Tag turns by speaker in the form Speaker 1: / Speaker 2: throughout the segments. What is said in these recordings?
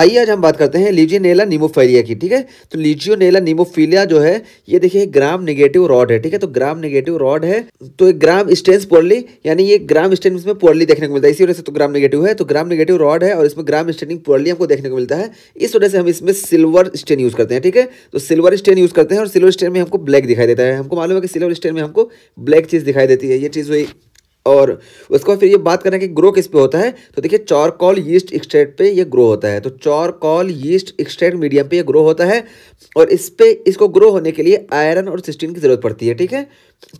Speaker 1: आइए आज हम बात करते हैं लीजियोनेला नीमोफेलिया की ठीक है तो लीजियोनेला नीमोफीलिया जो है ये देखिए ग्राम नेगेटिव रॉड है ठीक है तो ग्राम नेगेटिव रॉड है तो एक ग्राम स्टेंस पोर्ली यानी ये ग्राम स्टेंस में पोर्ली देखने को मिलता है इसी वजह से तो ग्राम नेगेटिव है तो ग्राम नेगेटिव रॉड है और इसमें ग्राम स्टेनिंग पोर्ली हमको देखने को मिलता है इस वजह से हम इसमें सिल्वर स्टेन यूज़ करते हैं ठीक है तो सिल्वर स्टेन यूज़ करते हैं और सिल्वर स्टेन में हमको ब्लैक दिखाई देता है हमको मालूम है कि सिल्वर स्टेन में हमको ब्लैक चीज़ दिखाई देती है ये चीज़ हुई और बाद फिर ये बात करें कि ग्रो किस पे होता है तो देखिए चारकॉल यीस्ट एक्सट्रेट पे ये ग्रो होता है तो चारकॉल यीस्ट एक्सट्रेट मीडियम पे ये ग्रो होता है और इस पे इसको ग्रो होने के लिए आयरन और सिस्टीन की ज़रूरत पड़ती है ठीक है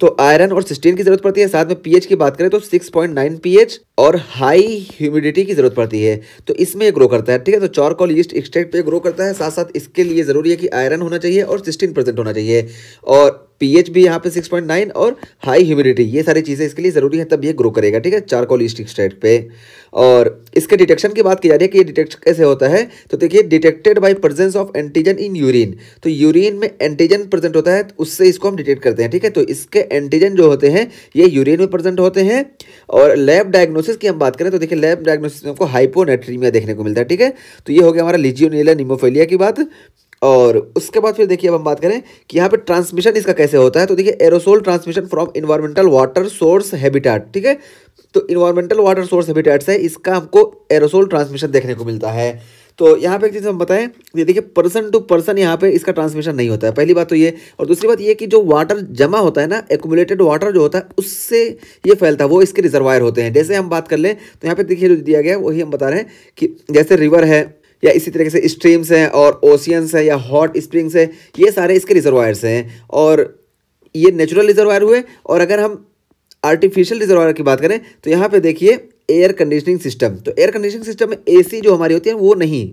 Speaker 1: तो आयरन और सिस्टीन की ज़रूरत पड़ती है साथ में पीएच की बात करें तो सिक्स पॉइंट और हाई ह्यूमिडिटी की ज़रूरत पड़ती है तो इसमें ग्रो करता है ठीक है तो चारकॉल यीस्ट एक्सट्रेट पर ग्रो करता है साथ साथ इसके लिए ज़रूरी है कि आयरन होना चाहिए और सिस्टीन प्रेजेंट होना चाहिए और पीएच भी यहाँ पे 6.9 और हाई ह्यूमिडिटी ये सारी चीज़ें इसके लिए ज़रूरी है तब ये ग्रो करेगा ठीक है चार कॉलिस्टिक स्टेट पे और इसके डिटेक्शन की बात की जा रही है कि ये डिटेक्ट कैसे होता है तो देखिए detected by presence of antigen in urine तो यूरिन में एंटीजन प्रेजेंट होता है तो उससे इसको हम डिटेक्ट करते हैं ठीक है तो इसके एंटीजन जो होते हैं ये यूरिन में प्रेजेंट होते हैं और लैब डायग्नोसिस की हम बात करें तो देखिए लैब डायग्नोसिस में आपको हाइपोनेट्रीमिया देखने को मिलता है ठीक है तो ये हो गया हमारा लिजियोनेला निमोफेलिया की बात और उसके बाद फिर देखिए अब हम बात करें कि यहाँ पे ट्रांसमिशन इसका कैसे होता है तो देखिए aerosol transmission from environmental water source habitat ठीक है तो इन्वायरमेंटल वाटर सोर्स हैबिटेट से इसका हमको एरोसोल ट्रांसमिशन देखने को मिलता है तो यहाँ पे एक चीज़ हम बताएं ये देखिए पर्सन टू पर्सन यहाँ पे इसका ट्रांसमिशन नहीं होता है पहली बात तो ये और दूसरी बात ये कि जो वाटर जमा होता है ना एकुमुलेटेड वाटर जो होता है उससे ये फैलता है वो इसके रिजर्वायर होते हैं जैसे हम बात कर लें तो यहाँ पे देखिए जो दिया गया वही हम बता रहे हैं कि जैसे रिवर है या इसी तरीके से स्ट्रीम्स हैं और ओशियंस हैं या हॉट स्प्रिंग्स हैं ये सारे इसके रिजर्वायर्स हैं और ये नेचुरल रिजर्वायर हुए और अगर हम आर्टिफिशियल रिजर्वायर की बात करें तो यहाँ पे देखिए एयर कंडीशनिंग सिस्टम तो एयर कंडीशनिंग सिस्टम में एसी जो हमारी होती है वो नहीं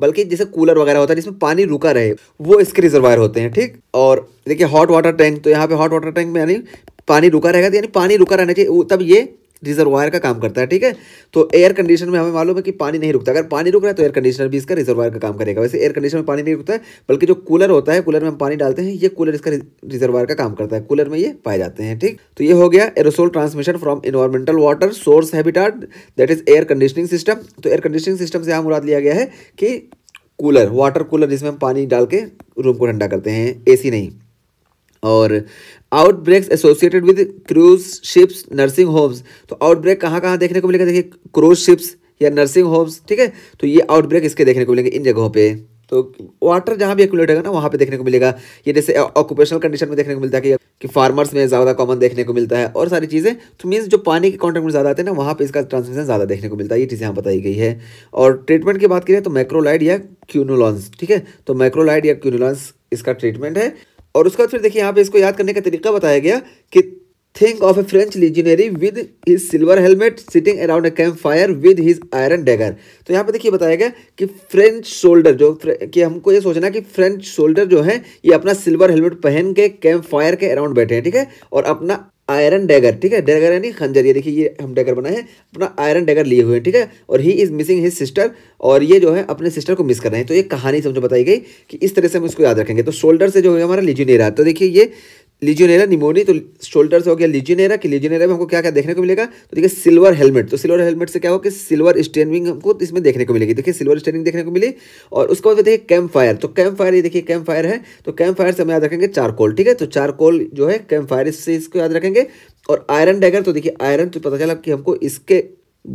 Speaker 1: बल्कि जैसे कूलर वगैरह होता है जिसमें पानी रुका रहे वो इसके रिजर्वायर होते हैं ठीक और देखिए हॉट वाटर टैंक तो यहाँ पे हॉट वाटर टैंक में यानी पानी रुका रहेगा तो यानी पानी रुका रहना चाहिए तब ये रिजर्वायर का काम करता है ठीक है तो एयर कंडीशन में हमें मालूम है कि पानी नहीं रुकता अगर पानी रुक रहा है तो एयर कंडीशनर भी इसका रिजर्वायर का काम करेगा वैसे एयर कंडीशन में पानी नहीं रुकता है बल्कि जो कूलर होता है कूलर में हम पानी डालते हैं ये कूलर इसका रिजर्वायर का काम करता है कूलर में ये पाए जाते हैं ठीक तो ये हो गया aerosol transmission from environmental water source habitat that is air conditioning system तो एयर कंडीशनिंग सिस्टम से यहाँ मुराद लिया गया है कि कूलर वाटर कूलर जिसमें हम पानी डाल के रूम को ठंडा करते हैं ए नहीं और outbreaks associated with cruise ships nursing homes तो आउटब्रेक कहाँ कहाँ देखने को मिलेगा देखिए क्रूज शिप्स या नर्सिंग होम्स ठीक है तो ये आउटब्रेक इसके देखने को मिलेंगे इन जगहों पे तो वाटर जहाँ भी एक्यूलेट होगा ना वहाँ पे देखने को मिलेगा ये जैसे ऑक्यूपेशनल कंडीशन में देखने को मिलता है कि, फार्मर्स में ज़्यादा कॉमन देखने को मिलता है और सारी चीज़ें तो मीन्स जो पानी के कॉन्टेक्ट में ज़्यादा आते हैं ना वहाँ पर इसका ट्रांसमिशन ज़्यादा देखने को मिलता है ये चीज़ें यहाँ बताई गई है और ट्रीटमेंट की बात करें तो मैक्रोलाइड या क्यूनोलॉन्स ठीक है तो मैक्रोलाइड या क्यूनोलॉन्स इसका ट्रीटमेंट है और उसके बाद फिर देखिए यहाँ पे इसको याद करने का तरीका बताया गया कि think of a French legionary with his silver helmet sitting around a camp fire with his iron dagger तो यहाँ पे देखिए बताया गया कि फ्रेंच शोल्डर जो कि हमको ये सोचना कि फ्रेंच शोल्डर जो है ये अपना सिल्वर हेलमेट पहन के कैंप फायर के अराउंड बैठे हैं ठीक है और अपना आयरन डैगर ठीक है डैगर यानी खंजर ये देखिए ये हम डैगर बनाए हैं अपना आयरन डैगर लिए हुए हैं ठीक है और he is missing his sister और ये जो है अपने सिस्टर को मिस कर रहे हैं तो ये कहानी समझो बताई गई कि इस तरह से हम इसको याद रखेंगे तो शोल्डर से जो है हमारा नहीं रहा तो देखिए ये लीजियोनेरा निमोनी तो शोल्डर से हो गया लीजियोनेरा कि लीजियोनेरा में हमको क्या क्या देखने को मिलेगा तो देखिए सिल्वर हेलमेट तो सिल्वर हेलमेट से क्या हो कि सिल्वर स्टेनिंग हमको इसमें देखने को मिलेगी देखिए सिल्वर स्टेनिंग देखने को मिली और उसके बाद देखिए कैम्प फायर तो कैम्प फायर ये देखिए कैम्प फायर है तो कैम्प फायर से हम याद रखेंगे चारकोल ठीक है तो चारकोल जो है कैम्प फायर इससे इसको याद रखेंगे और आयरन डैगर तो देखिए आयरन तो पता चला कि हमको इसके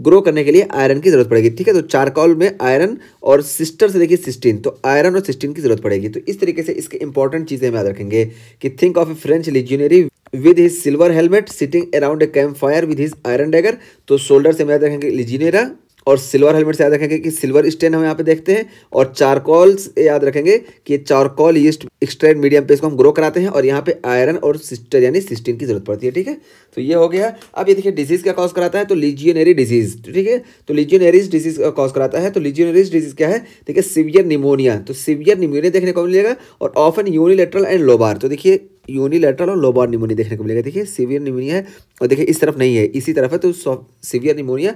Speaker 1: ग्रो करने के लिए आयरन की जरूरत पड़ेगी ठीक है तो चारकॉल में आयरन और सिस्टर से देखिए सिस्टीन तो आयरन और सिस्टीन की जरूरत पड़ेगी तो इस तरीके से इसके इंपॉर्टेंट चीज़ें हम याद रखेंगे कि think of a French legionnaire with his silver helmet sitting around a camp fire with his iron dagger तो शोल्डर से हम याद रखेंगे लिजिनेरा और सिल्वर हेलमेट से याद रखेंगे कि सिल्वर स्टेन हम यहाँ पे देखते हैं और चारकोल याद रखेंगे कि चारकोल यीस्ट एक्सट्रेट मीडियम पे इसको हम ग्रो कराते हैं और यहाँ पे आयरन और सिस्टर यानी सिस्टीन की जरूरत पड़ती है ठीक है तो ये हो गया अब ये देखिए डिजीज़ क्या कॉज कराता है तो लीजियोनरी डिजीज़ ठीक है तो लीजियोनरीज डिजीज़ कॉज कराता है तो लीजियोनरीज डिजीज़ क्या है देखिए सिवियर निमोनिया तो सिवियर निमोनिया देखने को मिलेगा और ऑफन यूनिलेट्रल एंड लोबार तो देखिए यूनिलेटरल और लोबार निमोनिया देखने को मिलेगा देखिए सिवियर निमोनिया है और देखिए इस तरफ नहीं है इसी तरफ है तो सिवियर निमोनिया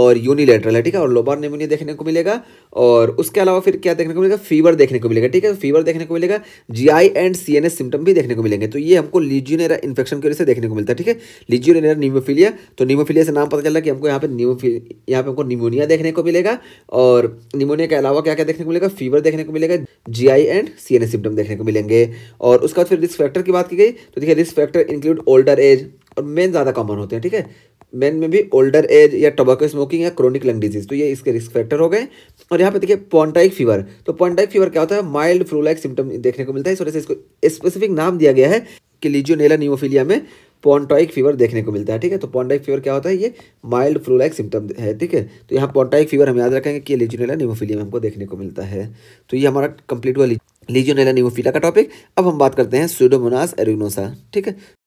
Speaker 1: और यूनिलेटरल है ठीक है और लोबार निमोनिया देखने को मिलेगा और उसके अलावा फिर क्या देखने को मिलेगा फीवर देखने को मिलेगा ठीक है फीवर देखने को मिलेगा जीआई एंड सीएनएस सिम्टम भी देखने को मिलेंगे तो ये हमको लीजियोनेरा इन्फेक्शन की वजह से देखने को मिलता है ठीक है लीजियोनेरा न्यूमोफीलिया तो न्यूमोफीलिया से नाम पता चला कि हमको यहाँ पर न्यूमोफी यहाँ पे हमको निमोनिया देखने को मिलेगा और निमोनिया के अलावा क्या क्या देखने को मिलेगा फीवर देखने को मिलेगा जी आई एंड सी सिम्टम देखने को मिलेंगे और उसके बाद फिर रिस्क फैक्टर की बात की गई तो देखिए risk factor include older age और मेन ज़्यादा कॉमन होते हैं ठीक है मेन में भी ओल्डर एज या टोबैको स्मोकिंग या क्रोनिक लंग डिजीज तो ये इसके रिस्क फैक्टर हो गए और यहाँ पे देखिए पॉन्टाइक फीवर तो पॉन्टाइक फीवर क्या होता है माइल्ड फ्लू लाइक सिम्टम देखने को मिलता है इस वजह से इसको स्पेसिफिक नाम दिया गया है कि लीजियोनेला न्यूमोफिलिया में पॉन्टाइक फीवर देखने को मिलता है ठीक है तो पॉन्टाइक फीवर क्या होता है ये माइल्ड फ्लू लाइक सिम्टम है ठीक है तो यहाँ पॉन्टाइक फीवर हम याद रखेंगे कि लीजियोनेला न्यूमोफिलिया में हमको देखने को मिलता है तो ये हमारा कंप्लीट हुआ लीजियोनेला न्यूमोफिला का टॉपिक अब हम बात करते हैं सुडोमोनास एरिग्नोसा ठीक है